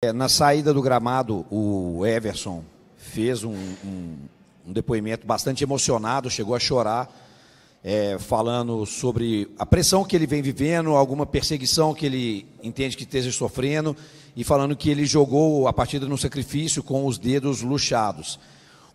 É, na saída do gramado, o Everson fez um, um, um depoimento bastante emocionado, chegou a chorar, é, falando sobre a pressão que ele vem vivendo, alguma perseguição que ele entende que esteja sofrendo, e falando que ele jogou a partida no sacrifício com os dedos luxados.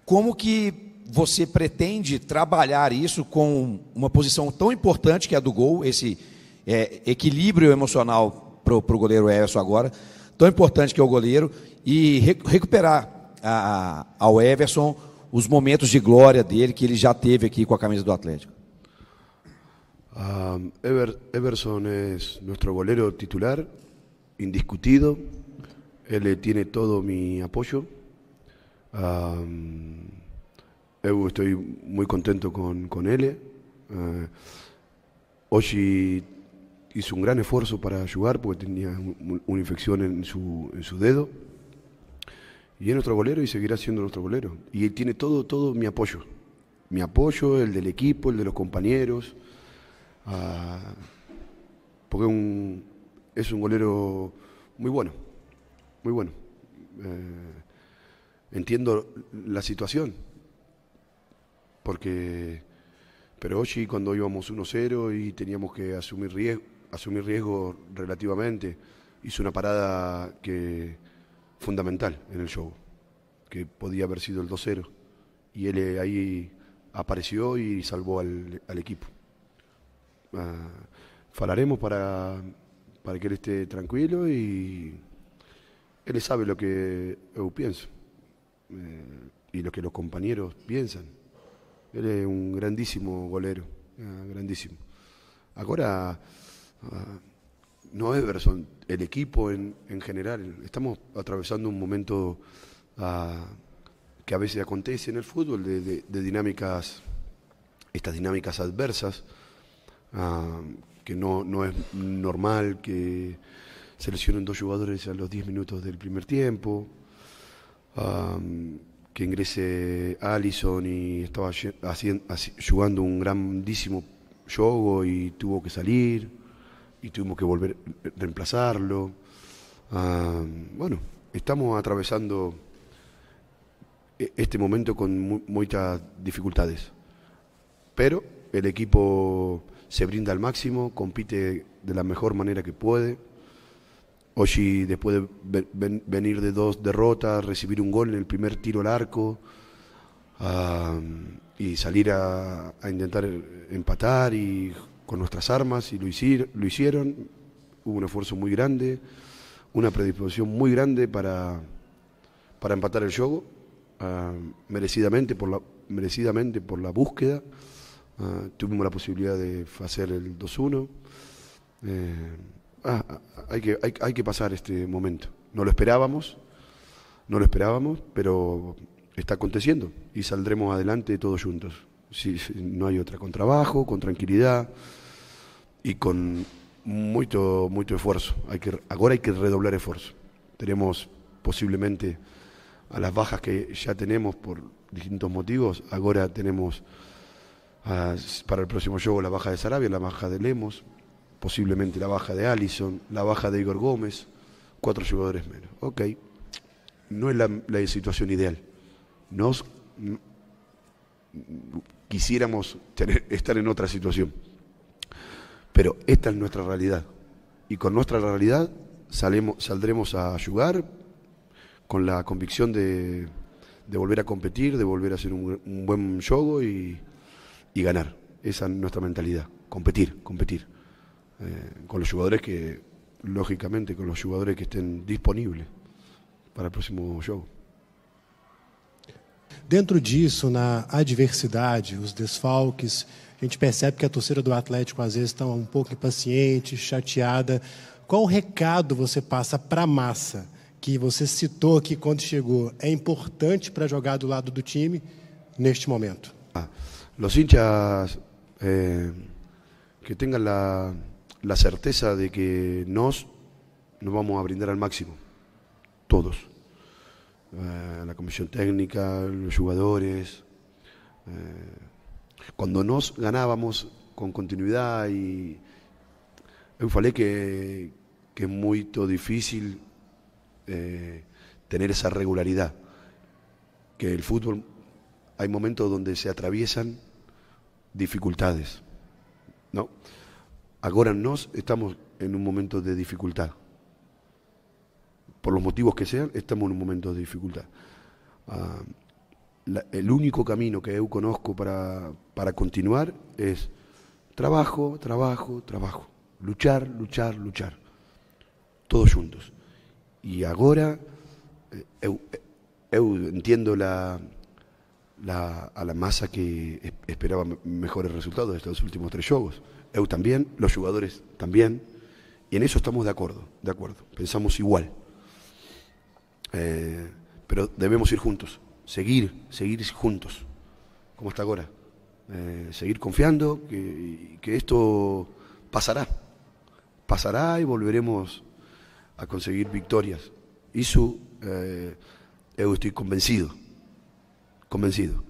Como que você pretende trabalhar isso com uma posição tão importante que é a do gol, esse é, equilíbrio emocional para o goleiro Everson agora? tão importante que é o goleiro, e recuperar a, a, ao Everson os momentos de glória dele que ele já teve aqui com a camisa do Atlético. Um, ah, Ever, Everson é nosso goleiro titular, indiscutido. Ele tem todo o meu Um, eu estou muito contento com, con él. Uh, ah, hizo un gran esfuerzo para ayudar porque tenía una infección en su, dedo. Y es nuestro golero y seguirá siendo nuestro golero. Y él tiene todo, todo mi apoyo. Mi apoyo, el del equipo, el de los compañeros. Ah, porque es un golero muy bueno, muy bueno. Eh, entiendo la situación. Porque pero hoy cuando íbamos 1-0 y teníamos que asumir riesgo, asumir riesgo relativamente, hizo una parada que fundamental en el show, que podía haber sido el 2-0. Y él eh, ahí apareció y salvó al, equipo. Ah, falaremos para, para que él esté tranquilo y él sabe lo que yo pienso eh, y lo que los compañeros piensan. Él es un grandísimo golero, ah, grandísimo. Ahora... Ah, no Everson, el equipo en, en general. Estamos atravesando un momento ah, que a veces acontece en el fútbol de, dinámicas, estas dinámicas adversas, ah, que no, no es normal que se lesionen dos jugadores a los 10 minutos del primer tiempo, que ingrese Allison y estaba haciendo, jugando un grandísimo juego y tuvo que salir y tuvimos que volver a reemplazarlo. Ah, bueno, estamos atravesando e-, este momento con muchas dificultades, pero el equipo se brinda al máximo, compite de la mejor manera que puede. hoy después de venir de dos derrotas, recibir un gol en el primer tiro al arco ah, y salir a, a intentar empatar y con nuestras armas y lo, hicir, lo hicieron. Hubo un esfuerzo muy grande, una predisposición muy grande para, para empatar el juego, ah, merecidamente, por la, merecidamente por la búsqueda. Ah, tuvimos la posibilidad de hacer el 2-1. Eh, ah, hay, que, hay, que pasar este momento. No lo esperábamos, no lo esperábamos, pero está aconteciendo y saldremos adelante todos juntos. si, no hay otra, con trabajo, con tranquilidad y con mucho esfuerzo, esfuerzo Hay que, ahora hay que redoblar esfuerzo tenemos posiblemente a las bajas que ya tenemos por distintos motivos. Ahora tenemos para el próximo juego la baja de Sarabia, la baja de Lemos, posiblemente la baja de Allison, la baja de Igor Gómez, cuatro jugadores menos. Ok, no es la, situación ideal. Nos quisiéramos estar en otra situación. Pero esta es nuestra realidad. Y con nuestra realidad saldremos a jugar con la convicción de, volver a competir, de volver a hacer un, buen juego y, ganar. Esa es nuestra mentalidad, competir, competir. Eh, con los jugadores que, lógicamente, con los jugadores que estén disponibles para el próximo juego. Dentro disso, na adversidade, os desfalques A gente percebe que a torcida do Atlético às vezes está um pouco impaciente, chateada. Qual recado você passa para a massa, que você citou aqui quando chegou é importante para jogar do lado do time neste momento? Ah, os hinchas eh, que tenham a, certeza de que nós nos vamos a brindar ao máximo, todos. Eh, a comissão técnica, os jogadores. Eh, Cuando nos ganábamos con continuidad y Yo que, que muy difícil eh, tener esa regularidad, que el fútbol hay momentos donde se atraviesan dificultades. ¿no? Ahora nos estamos en un momento de dificultad. Por los motivos que sean, estamos en un momento de dificultad. Ah, el único camino que yo conozco para, para continuar es trabajo, trabajo, trabajo. Luchar, luchar, luchar. Todos juntos. Y ahora eh, eh, eu, entiendo la, la, a la masa que esperaba mejores resultados de estos últimos tres juegos. Eu también, los jugadores también. Y en eso estamos de acuerdo, de acuerdo. Pensamos igual. Eh, pero debemos ir juntos seguir, seguir juntos, como hasta ahora. Eh, seguir confiando que, esto pasará, pasará y volveremos a conseguir victorias. Y su, eh, yo estoy convencido, convencido.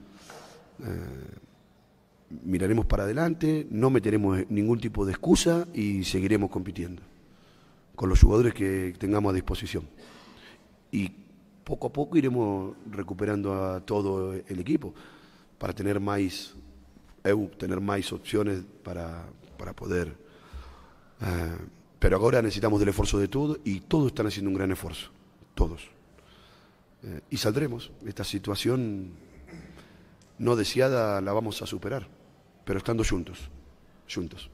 Eh, miraremos para adelante, no meteremos ningún tipo de excusa y seguiremos compitiendo con los jugadores que tengamos a disposición. Y poco a poco iremos recuperando a todo el equipo para tener más eh, uh, tener más opciones para, poder. Eh, pero ahora necesitamos del esfuerzo de todos y todos están haciendo un gran esfuerzo, todos. Eh, y saldremos. Esta situación no deseada la vamos a superar, pero estando juntos, juntos.